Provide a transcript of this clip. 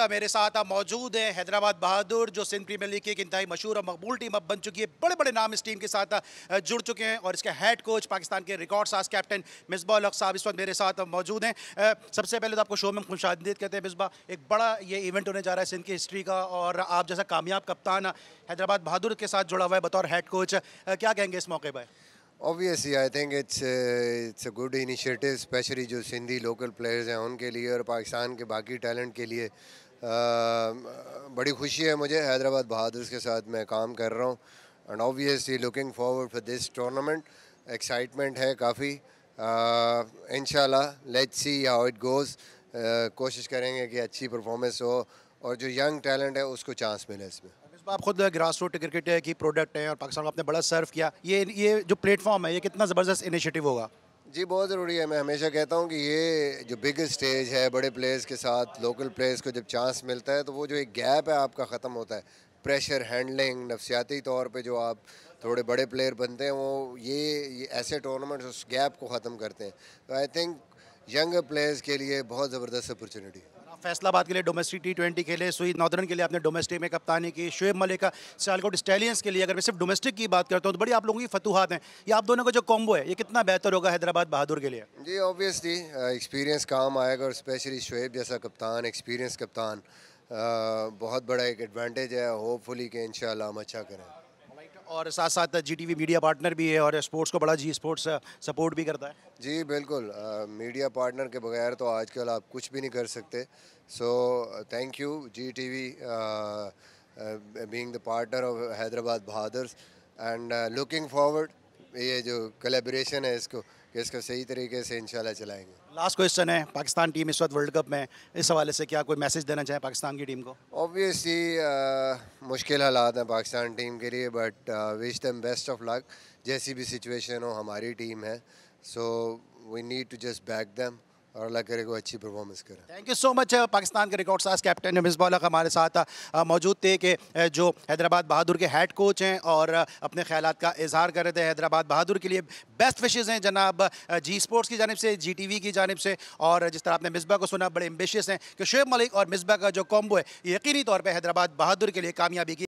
दोस्त मेरे साथ आप मौजूद हैं हैदराबाद बहादुर जो सिंध प्रीमियर लीग की एक इंतहाई मशहूर और मकबूल टीम अब बन चुकी है बड़े बड़े नाम इस टीम के साथ जुड़ चुके हैं और इसके हेड कोच पाकिस्तान के रिकॉर्ड साज कैप्टन मिसबा हक साहब इस वक्त मेरे साथ मौजूद हैं सबसे पहले तो आपको शो में खुश कहते हैं मिसबा एक बड़ा ये इवेंट होने जा रहा है सिंध की हिस्ट्री का और आप जैसा कामयाब कप्तान हैदराबाद बहादुर के साथ जुड़ा हुआ है बतौर हेड कोच क्या कहेंगे इस मौके पर obviously I think it's it's a good initiative specially जो सिंधी लोकल प्लेयर्स हैं उनके लिए और पाकिस्तान के बाकी टैलेंट के लिए आ, um, बड़ी खुशी है मुझे हैदराबाद बहादुर के साथ मैं काम कर रहा हूँ and obviously looking forward for this tournament excitement है काफ़ी इन let's see how it goes कोशिश करेंगे कि अच्छी परफॉर्मेंस हो और जो यंग टैलेंट है उसको चांस मिले इसमें आप खुद ग्रास रूट क्रिकेट की प्रोडक्ट है और पाकिस्तान को आपने बड़ा सर्व किया ये ये जो प्लेटफॉर्म है ये कितना ज़बरदस्त इनिशिएटिव होगा जी बहुत ज़रूरी है मैं हमेशा कहता हूँ कि ये जो बिग स्टेज है बड़े प्लेयर्स के साथ लोकल प्लेयर्स को जब चांस मिलता है तो वो जो एक गैप है आपका ख़त्म होता है प्रेशर हैंडलिंग नफसियाती तौर पे जो आप थोड़े बड़े प्लेयर बनते हैं वो ये, ये ऐसे टूर्नामेंट्स उस गैप को ख़त्म करते हैं तो आई थिंक यंग प्लेयर्स के लिए बहुत ज़बरदस्त अपॉर्चुनिटी है फैसलाबाद के लिए डोमेस्टिक टी ट्वेंटी खेले सुई नॉर्दर्न के लिए आपने डोमेस्टिक में कप्तानी की शुएब मलिका सियालकोट स्टैलियंस के लिए अगर मैं सिर्फ डोमेस्टिक की बात करता हूँ तो बड़ी आप लोगों की फतूहत हैं ये आप दोनों का जो कॉम्बो है ये कितना बेहतर होगा हैदराबाद बहादुर के लिए जी ऑब्वियसली एक्सपीरियंस uh, काम आएगा और स्पेशली शुएब जैसा कप्तान एक्सपीरियंस कप्तान uh, बहुत बड़ा एक एडवांटेज है होपफुली कि इन हम अच्छा करें और साथ साथ जी टी मीडिया पार्टनर भी है और स्पोर्ट्स को बड़ा जी स्पोर्ट्स सपोर्ट भी करता है जी बिल्कुल मीडिया uh, पार्टनर के बगैर तो आजकल आप कुछ भी नहीं कर सकते so thank you G T V being the partner of Hyderabad Bahadurs and looking forward ये जो कलेब्रेशन है इसको कि इसको सही तरीके से इंशाल्लाह चलाएंगे लास्ट क्वेश्चन है पाकिस्तान टीम इस वक्त वर्ल्ड कप में इस हवाले से क्या कोई मैसेज देना चाहें पाकिस्तान की टीम को ऑब्वियसली uh, मुश्किल हालात हैं पाकिस्तान टीम के लिए but wish them best of luck जैसी भी सिचुएशन हो हमारी टीम है so we need to just back them और अल्लाह करे को अच्छी परफॉर्मेंस करें thank you so much Pakistan के रिकॉर्ड साज कैप्टन मिसबाल हमारे साथ मौजूद थे कि जो हैदराबाद बहादुर के हेड कोच हैं और अपने ख्याल का इजहार कर रहे थे हैदराबाद बहादुर के लिए बेस्ट विशेज़ हैं जनाब जी स्पोर्ट्स की जानब से जी टी वी की जानब से और जिस तरह आपने मिसबा को सुना बड़े एम्बिशियस हैं कि शुएब मलिक और मिसबा का जो कॉम्बो है यकीनी तौर पर हैदराबाद बहादुर के लिए कामयाबी की